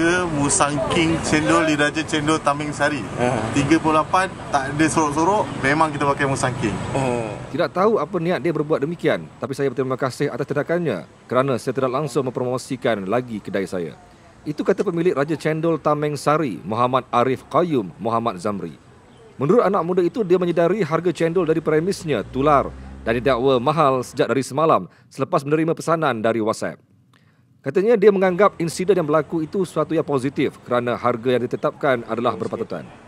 harga Musang King cendol di Raja Cendol Taming Sari. Eh. tiga puluh lapan tak ada sorok-sorok, memang kita pakai Musang King. Uh. Tidak tahu apa niat dia berbuat demikian, tapi saya berterima kasih atas tindakannya kerana saya tidak langsung mempromosikan lagi kedai saya. Itu kata pemilik Raja Cendol Taming Sari, Muhammad Arif Qayyum Muhammad Zamri. Menurut anak muda itu, dia menyedari harga cendol dari premisnya tular dan didakwa mahal sejak dari semalam selepas menerima pesanan dari WhatsApp. Katanya dia menganggap insiden yang berlaku itu suatu yang positif kerana harga yang ditetapkan adalah berpatutan.